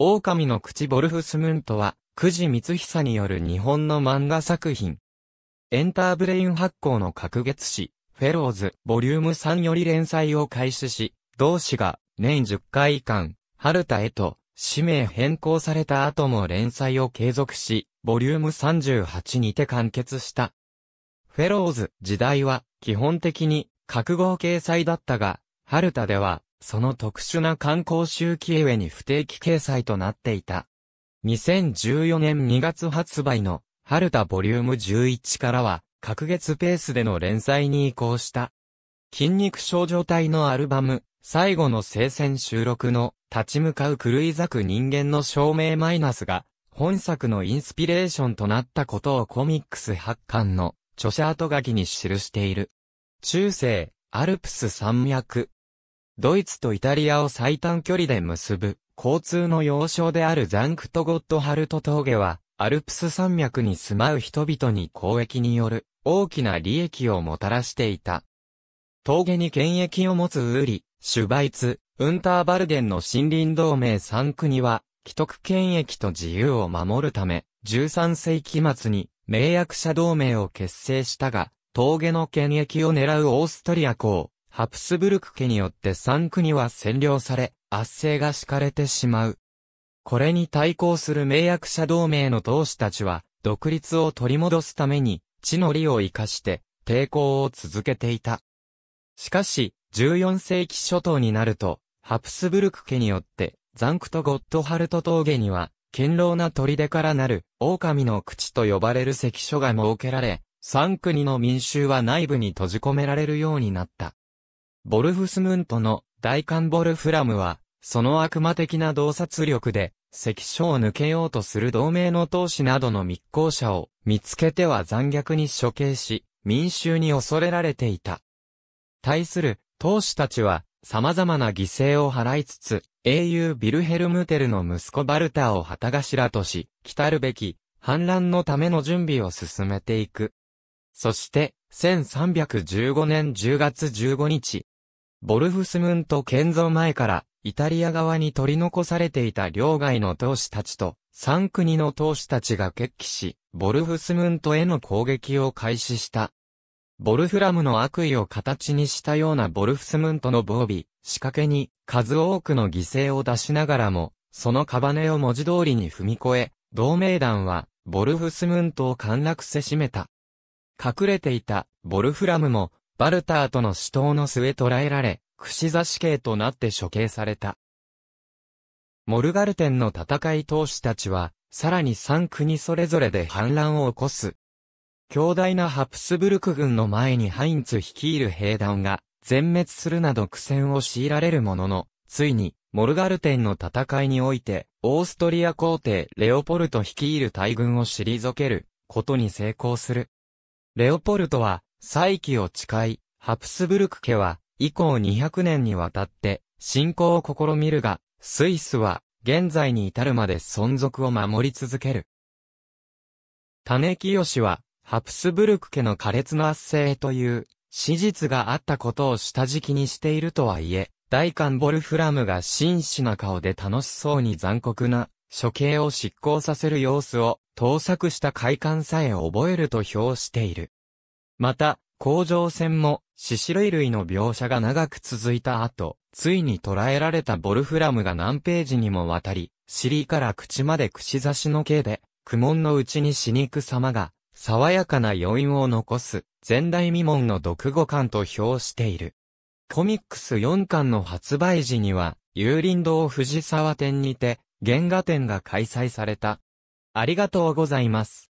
狼の口ボルフスムントは、九時光久による日本の漫画作品。エンターブレイン発行の格月誌、フェローズ、ボリューム3より連載を開始し、同誌が年10回間、春田へと、氏名変更された後も連載を継続し、ボリューム38にて完結した。フェローズ時代は基本的に格号掲載だったが、春田ではその特殊な観光集期上に不定期掲載となっていた。2014年2月発売の、春田ボリューム11からは、各月ペースでの連載に移行した。筋肉少女隊のアルバム、最後の聖戦収録の、立ち向かう狂い咲く人間の証明マイナスが、本作のインスピレーションとなったことをコミックス発刊の著者後書きに記している。中世、アルプス山脈、ドイツとイタリアを最短距離で結ぶ、交通の要衝であるザンクトゴッドハルト峠は、アルプス山脈に住まう人々に交易による大きな利益をもたらしていた。峠に権益を持つウーリ、シュバイツ、ウンターバルデンの森林同盟3国は、既得権益と自由を守るため、13世紀末に名役者同盟を結成したが、峠の権益を狙うオーストリア公、ハプスブルク家によって三国は占領され、圧政が敷かれてしまう。これに対抗する名役者同盟の同志たちは、独立を取り戻すために、地の利を生かして、抵抗を続けていた。しかし、14世紀初頭になると、ハプスブルク家によって、ザンクト・ゴットハルト峠には、堅牢な砦からなる、狼の口と呼ばれる関所が設けられ、三国の民衆は内部に閉じ込められるようになった。ボルフスムントの大カンボルフラムは、その悪魔的な洞察力で、関所を抜けようとする同盟の闘士などの密航者を見つけては残虐に処刑し、民衆に恐れられていた。対する、闘士たちは、様々な犠牲を払いつつ、英雄ビルヘルムテルの息子バルターを旗頭とし、来たるべき、反乱のための準備を進めていく。そして、1315年10月15日、ボルフスムント建造前から、イタリア側に取り残されていた両外の投資たちと、三国の投資たちが決起し、ボルフスムントへの攻撃を開始した。ボルフラムの悪意を形にしたようなボルフスムントの防備、仕掛けに数多くの犠牲を出しながらも、そのカバネを文字通りに踏み越え、同盟団はボルフスムントを陥落せしめた。隠れていたボルフラムもバルターとの死闘の末捕らえられ、串刺し刑となって処刑された。モルガルテンの戦い投士たちは、さらに3国それぞれで反乱を起こす。強大なハプスブルク軍の前にハインツ率いる兵団が全滅するなど苦戦を強いられるものの、ついに、モルガルテンの戦いにおいて、オーストリア皇帝レオポルト率いる大軍を退けることに成功する。レオポルトは、再起を誓い、ハプスブルク家は、以降200年にわたって、信仰を試みるが、スイスは、現在に至るまで存続を守り続ける。種清は、ハプスブルク家の苛烈な圧政という、史実があったことを下敷きにしているとはいえ、大官ボルフラムが真摯な顔で楽しそうに残酷な処刑を執行させる様子を盗作した快感さえ覚えると評している。また、甲状腺も、四種類類の描写が長く続いた後、ついに捉えられたボルフラムが何ページにもわたり、尻から口まで串刺しの毛で、苦悶のうちに死肉様が、爽やかな余韻を残す、前代未聞の読語感と評している。コミックス4巻の発売時には、有林堂藤沢店にて、原画展が開催された。ありがとうございます。